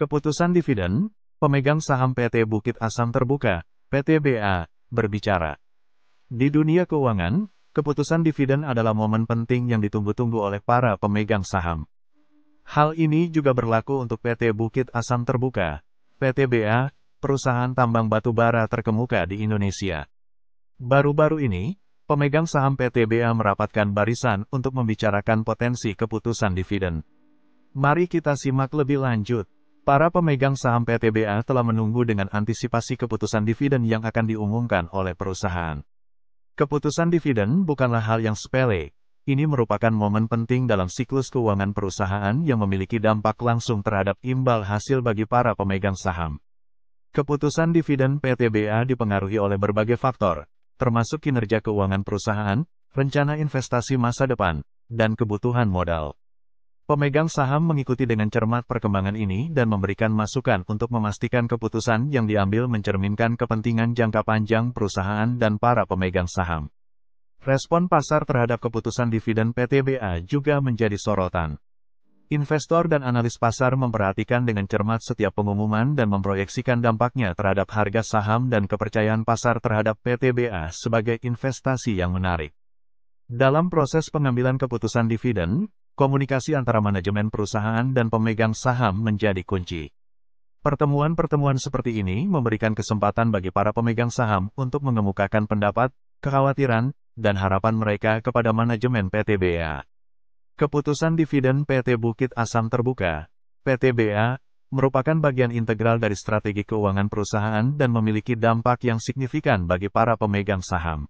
Keputusan dividen, pemegang saham PT Bukit Asam Terbuka, PTBA, berbicara. Di dunia keuangan, keputusan dividen adalah momen penting yang ditunggu-tunggu oleh para pemegang saham. Hal ini juga berlaku untuk PT Bukit Asam Terbuka, PTBA, perusahaan tambang batu bara terkemuka di Indonesia. Baru-baru ini, pemegang saham PTBA merapatkan barisan untuk membicarakan potensi keputusan dividen. Mari kita simak lebih lanjut. Para pemegang saham PTBA telah menunggu dengan antisipasi keputusan dividen yang akan diumumkan oleh perusahaan. Keputusan dividen bukanlah hal yang sepele. Ini merupakan momen penting dalam siklus keuangan perusahaan yang memiliki dampak langsung terhadap imbal hasil bagi para pemegang saham. Keputusan dividen PTBA dipengaruhi oleh berbagai faktor, termasuk kinerja keuangan perusahaan, rencana investasi masa depan, dan kebutuhan modal. Pemegang saham mengikuti dengan cermat perkembangan ini dan memberikan masukan untuk memastikan keputusan yang diambil mencerminkan kepentingan jangka panjang perusahaan dan para pemegang saham. Respon pasar terhadap keputusan dividen PTBA juga menjadi sorotan. Investor dan analis pasar memperhatikan dengan cermat setiap pengumuman dan memproyeksikan dampaknya terhadap harga saham dan kepercayaan pasar terhadap PTBA sebagai investasi yang menarik. Dalam proses pengambilan keputusan dividen, komunikasi antara manajemen perusahaan dan pemegang saham menjadi kunci. Pertemuan-pertemuan seperti ini memberikan kesempatan bagi para pemegang saham untuk mengemukakan pendapat, kekhawatiran, dan harapan mereka kepada manajemen PTBA. Keputusan dividen PT Bukit Asam Terbuka, PTBA, merupakan bagian integral dari strategi keuangan perusahaan dan memiliki dampak yang signifikan bagi para pemegang saham.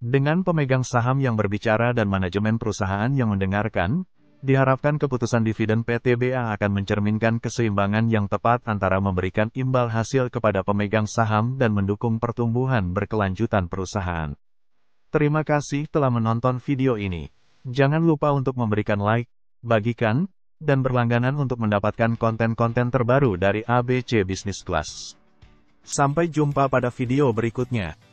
Dengan pemegang saham yang berbicara dan manajemen perusahaan yang mendengarkan, diharapkan keputusan dividen PTBA akan mencerminkan keseimbangan yang tepat antara memberikan imbal hasil kepada pemegang saham dan mendukung pertumbuhan berkelanjutan perusahaan. Terima kasih telah menonton video ini. Jangan lupa untuk memberikan like, bagikan, dan berlangganan untuk mendapatkan konten-konten terbaru dari ABC Business Class. Sampai jumpa pada video berikutnya.